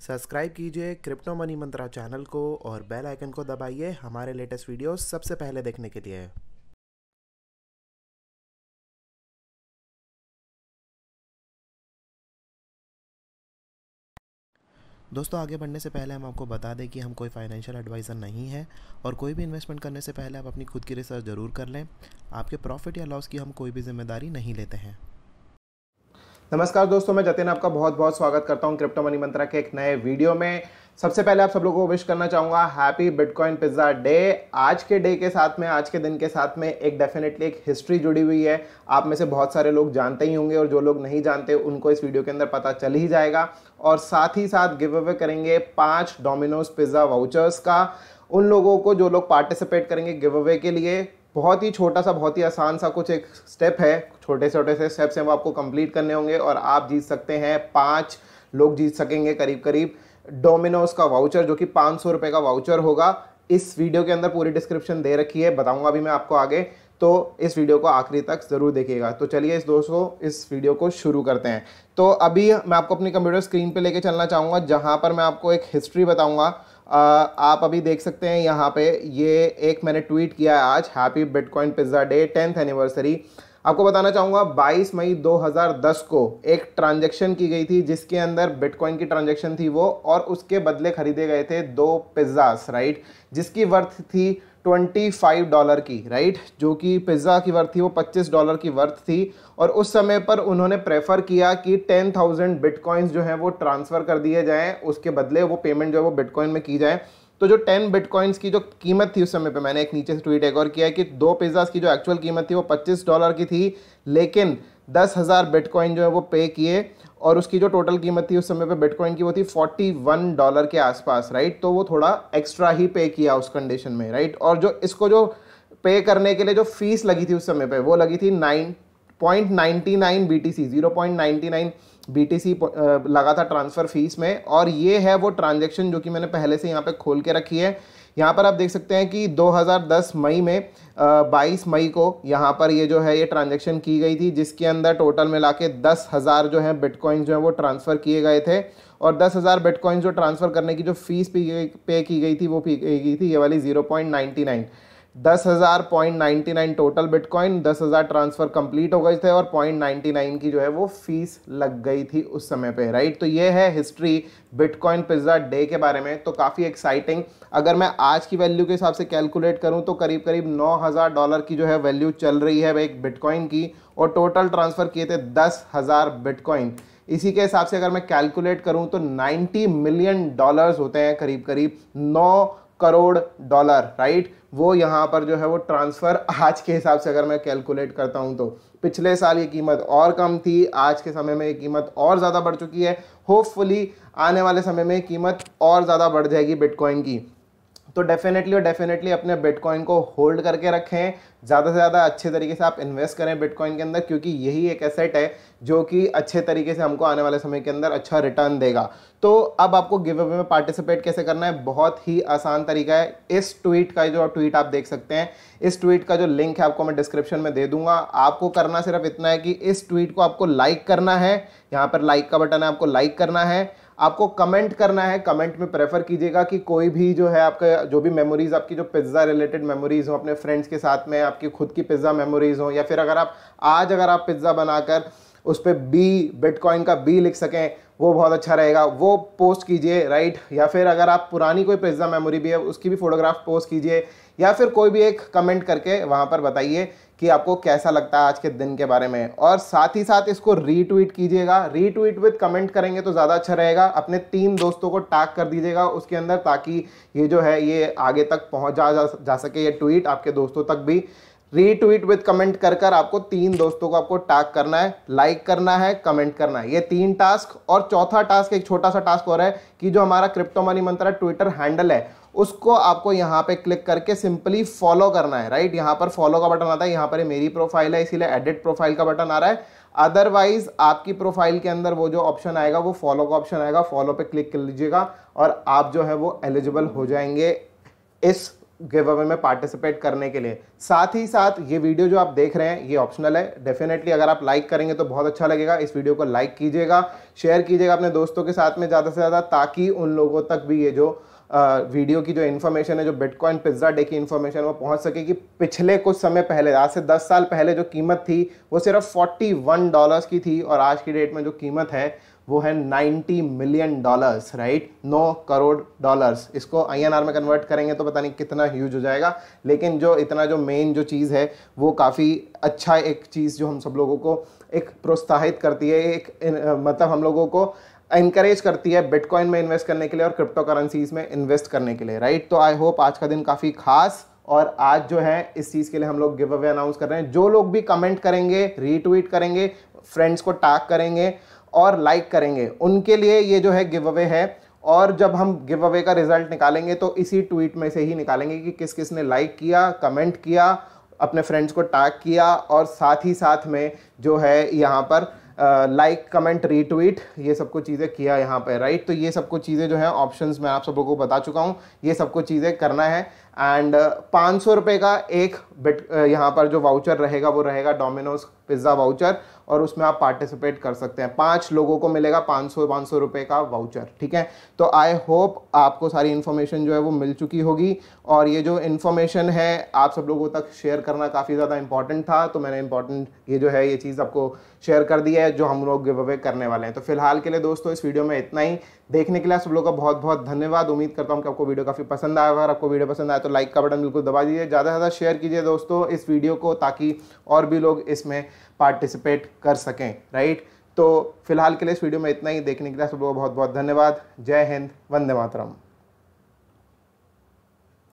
subscribe कीजिए crypto money मंत्रा channel को और बेल आइकन को दबाइए हमारे लेटेस्ट वीडियो सबसे पहले देखने के लिए दोस्तों आगे बढ़ने से पहले हम आपको बता दें कि हम कोई फाइनेंशियल एडवाइज़र नहीं है और कोई भी इन्वेस्टमेंट करने से पहले आप अपनी खुद की रिसर्च ज़रूर कर लें आपके प्रॉफिट या लॉस की हम कोई भी जिम्मेदारी नहीं लेते हैं नमस्कार दोस्तों मैं जतिन आपका बहुत बहुत स्वागत करता हूं क्रिप्टो मनी मंत्रा के एक नए वीडियो में सबसे पहले आप सब लोगों को विश करना चाहूँगा हैप्पी बिटकॉइन पिज्ज़ा डे आज के डे के साथ में आज के दिन के साथ में एक डेफिनेटली एक हिस्ट्री जुड़ी हुई है आप में से बहुत सारे लोग जानते ही होंगे और जो लोग नहीं जानते उनको इस वीडियो के अंदर पता चल ही जाएगा और साथ ही साथ गिव अवे करेंगे पाँच डोमिनोज पिज़्ज़ा वाउचर्स का उन लोगों को जो लोग पार्टिसिपेट करेंगे गिव अवे के लिए बहुत ही छोटा सा बहुत ही आसान सा कुछ एक स्टेप है छोटे छोटे से स्टेप्स हैं वो आपको कंप्लीट करने होंगे और आप जीत सकते हैं पाँच लोग जीत सकेंगे करीब करीब डोमिनोज का वाउचर जो कि पाँच सौ रुपये का वाउचर होगा इस वीडियो के अंदर पूरी डिस्क्रिप्शन दे रखी है बताऊंगा अभी मैं आपको आगे तो इस वीडियो को आखिरी तक ज़रूर देखिएगा तो चलिए इस दोस्तों इस वीडियो को शुरू करते हैं तो अभी मैं आपको अपनी कंप्यूटर स्क्रीन पे लेके चलना चाहूँगा जहाँ पर मैं आपको एक हिस्ट्री बताऊँगा आप अभी देख सकते हैं यहाँ पे ये एक मैंने ट्वीट किया है आज happy Bitcoin pizza day tenth anniversary आपको बताना चाहूँगा 22 मई 2010 को एक ट्रांजेक्शन की गई थी जिसके अंदर बिटकॉइन की ट्रांजेक्शन थी वो और उसके बदले खरीदे गए थे दो पिज़्ज़ास राइट जिसकी वर्थ थी 25 डॉलर की राइट जो कि पिज़्ज़ा की वर्थ थी वो 25 डॉलर की वर्थ थी और उस समय पर उन्होंने प्रेफर किया कि 10,000 बिटकॉइंस जो हैं वो ट्रांसफ़र कर दिए जाएं उसके बदले वो पेमेंट जो है वो बिटकॉइन में की जाए तो जो 10 बिटकॉइंस की जो कीमत थी उस समय पे मैंने एक नीचे से ट्वीट एक और किया कि दो पिज्जा की जो एक्चुअल कीमत थी वो पच्चीस डॉलर की थी लेकिन दस हज़ार बिटकॉइन जो है वो पे किए और उसकी जो टोटल कीमत थी उस समय पे बिटकॉइन की वो थी फोर्टी वन डॉलर के आसपास राइट तो वो थोड़ा एक्स्ट्रा ही पे किया उस कंडीशन में राइट और जो इसको जो पे करने के लिए जो फीस लगी थी उस समय पे वो लगी थी nine point ninety nine B T C zero point ninety nine B T C लगा था ट्रांसफ़र फीस में और ये है वो ट्रांजेक्शन जो कि मैंने पहले से यहाँ पे खोल के रखी है यहाँ पर आप देख सकते हैं कि 2010 मई में बाईस मई को यहाँ पर ये जो है ये ट्रांजेक्शन की गई थी जिसके अंदर टोटल मिला के दस हज़ार जो है बिटकॉइन जो है वो ट्रांसफ़र किए गए थे और दस हज़ार बिटकॉइन जो ट्रांसफ़र करने की जो फीस पे की गई थी वो पे की गई थी ये वाली ज़ीरो पॉइंट नाइन्टी नाइन दस हज़ार point ninety nine total Bitcoin दस हज़ार ट्रांसफ़र कंप्लीट हो गए थे और पॉइंट नाइन्टी नाइन की जो है वो फीस लग गई थी उस समय पे राइट तो ये है हिस्ट्री बिटकॉइन पिज्ज़ा डे के बारे में तो काफ़ी एक्साइटिंग अगर मैं आज की वैल्यू के हिसाब से कैलकुलेट करूँ तो करीब करीब नौ हज़ार डॉलर की जो है वैल्यू चल रही है एक बिटकॉइन की और टोटल ट्रांसफ़र किए थे दस हज़ार बिटकॉइन इसी के हिसाब से अगर मैं कैलकुलेट करूं तो 90 मिलियन डॉलर्स होते हैं करीब करीब नौ करोड़ डॉलर राइट वो यहाँ पर जो है वो ट्रांसफ़र आज के हिसाब से अगर मैं कैलकुलेट करता हूँ तो पिछले साल ये कीमत और कम थी आज के समय में ये कीमत और ज़्यादा बढ़ चुकी है होपफुली आने वाले समय में कीमत और ज़्यादा बढ़ जाएगी बिटकॉइन की तो डेफिनेटली और डेफिनेटली अपने बिटकॉइन को होल्ड करके रखें ज़्यादा से ज़्यादा अच्छे तरीके से आप इन्वेस्ट करें बिटकॉइन के अंदर क्योंकि यही एक एसेट है जो कि अच्छे तरीके से हमको आने वाले समय के अंदर अच्छा रिटर्न देगा तो अब आपको गिव अवे में पार्टिसिपेट कैसे करना है बहुत ही आसान तरीका है इस ट्वीट का जो ट्वीट आप देख सकते हैं इस ट्वीट का जो लिंक है आपको मैं डिस्क्रिप्शन में दे दूंगा आपको करना सिर्फ इतना है कि इस ट्वीट को आपको लाइक करना है यहाँ पर लाइक का बटन है आपको लाइक करना है आपको कमेंट करना है कमेंट में प्रेफर कीजिएगा कि कोई भी जो है आपका जो भी मेमोरीज़ आपकी जो पिज़्ज़ा रिलेटेड मेमोरीज़ हो अपने फ्रेंड्स के साथ में आपकी खुद की पिज़्ज़ा मेमोरीज़ हो या फिर अगर आप आज अगर आप पिज़्ज़ा बनाकर उस पर बी बिटकॉइन का बी लिख सकें वो बहुत अच्छा रहेगा वो पोस्ट कीजिए राइट या फिर अगर आप पुरानी कोई पिज्ज़ा मेमोरी भी है उसकी भी फोटोग्राफ पोस्ट कीजिए या फिर कोई भी एक कमेंट करके वहाँ पर बताइए कि आपको कैसा लगता है आज के दिन के बारे में और साथ ही साथ इसको रीट्वीट कीजिएगा रीट्वीट विद कमेंट करेंगे तो ज़्यादा अच्छा रहेगा अपने तीन दोस्तों को टैग कर दीजिएगा उसके अंदर ताकि ये जो है ये आगे तक पहुँच जा, जा, जा सके ये ट्वीट आपके दोस्तों तक भी रीट्वीट विद कमेंट कर कर आपको तीन दोस्तों को आपको टैग करना है लाइक करना है कमेंट करना है ये तीन टास्क और चौथा टास्क एक छोटा सा टास्क हो रहा है कि जो हमारा Crypto Money Mantra Twitter handle है उसको आपको यहाँ पे क्लिक करके सिंपली फॉलो करना है राइट यहाँ पर फॉलो का बटन आता है यहाँ पर मेरी प्रोफाइल है इसीलिए एडिट प्रोफाइल का बटन आ रहा है अदरवाइज आपकी प्रोफाइल के अंदर वो जो ऑप्शन आएगा वो फॉलो का ऑप्शन आएगा फॉलो पे क्लिक कर लीजिएगा और आप जो है वो एलिजिबल हो जाएंगे इस गिव अवे में पार्टिसिपेट करने के लिए साथ ही साथ ये वीडियो जो आप देख रहे हैं ये ऑप्शनल है डेफिनेटली अगर आप लाइक करेंगे तो बहुत अच्छा लगेगा इस वीडियो को लाइक कीजिएगा शेयर कीजिएगा अपने दोस्तों के साथ में ज़्यादा से ज़्यादा ताकि उन लोगों तक भी ये जो आ, वीडियो की जो इन्फॉर्मेशन है जो बिटकॉइन पिज्ज़ा डे की इन्फॉर्मेशन वो पहुँच सके कि पिछले कुछ समय पहले आज से दस साल पहले जो कीमत थी वो सिर्फ फोर्टी डॉलर्स की थी और आज की डेट में जो कीमत है वो है 90 million dollars right 9 crore dollars इसको आईएनआर में कन्वर्ट करेंगे तो पता नहीं कितना ह्यूज हो जाएगा लेकिन जो इतना जो मेन जो चीज़ है वो काफ़ी अच्छा एक चीज़ जो हम सब लोगों को एक प्रोत्साहित करती है एक मतलब हम लोगों को इंकरेज करती है बिटकॉइन में इन्वेस्ट करने के लिए और क्रिप्टो करेंसीज में इन्वेस्ट करने के लिए राइट तो आई होप आज का दिन काफ़ी खास और आज जो है इस चीज़ के लिए हम लोग गिव अवे अनाउंस कर रहे हैं जो लोग भी कमेंट करेंगे रीट्वीट करेंगे फ्रेंड्स को टैग करेंगे और लाइक करेंगे उनके लिए ये जो है गिव अवे है और जब हम गिव अवे का रिजल्ट निकालेंगे तो इसी ट्वीट में से ही निकालेंगे कि किस किस ने लाइक किया कमेंट किया अपने फ्रेंड्स को टैग किया और साथ ही साथ में जो है यहाँ पर लाइक कमेंट रीट्वीट ये सब कुछ चीज़ें किया यहाँ पर राइट तो ये सब कुछ चीज़ें जो है ऑप्शंस मैं आप सबों को बता चुका हूँ ये सब कुछ चीज़ें करना है एंड uh, पाँच सौ रुपये का एक बिट uh, यहाँ पर जो वाउचर रहेगा वो रहेगा डोमिनोज पिज़्ज़ा वाउचर और उसमें आप पार्टिसिपेट कर सकते हैं पाँच लोगों को मिलेगा पाँच सौ पाँच सौ रुपये का वाउचर ठीक है तो आई होप आपको सारी इन्फॉर्मेशन जो है वो मिल चुकी होगी और ये जो इन्फॉर्मेशन है आप सब लोगों तक शेयर करना काफ़ी ज़्यादा इंपॉर्टेंट था तो मैंने इंपॉर्टेंट ये जो है ये चीज़ आपको शेयर कर दी है जो हम लोग गिव अवे करने वाले हैं तो फिलहाल के लिए दोस्तों इस वीडियो में इतना ही देखने के लिए सब लोग का बहुत बहुत धन्यवाद उम्मीद करता हूँ कि आपको वीडियो काफ़ी पसंद आया अगर आपको वीडियो पसंद आया तो लाइक का बटन बिल्कुल दबा दीजिए ज़्यादा से ज़्यादा शेयर कीजिए दोस्तों इस वीडियो को ताकि और भी लोग इसमें पार्टिसिपेट कर सकें राइट तो फिलहाल के लिए इस वीडियो में इतना ही देखने के लिए सब लोग बहुत बहुत धन्यवाद जय हिंद वंदे मातरम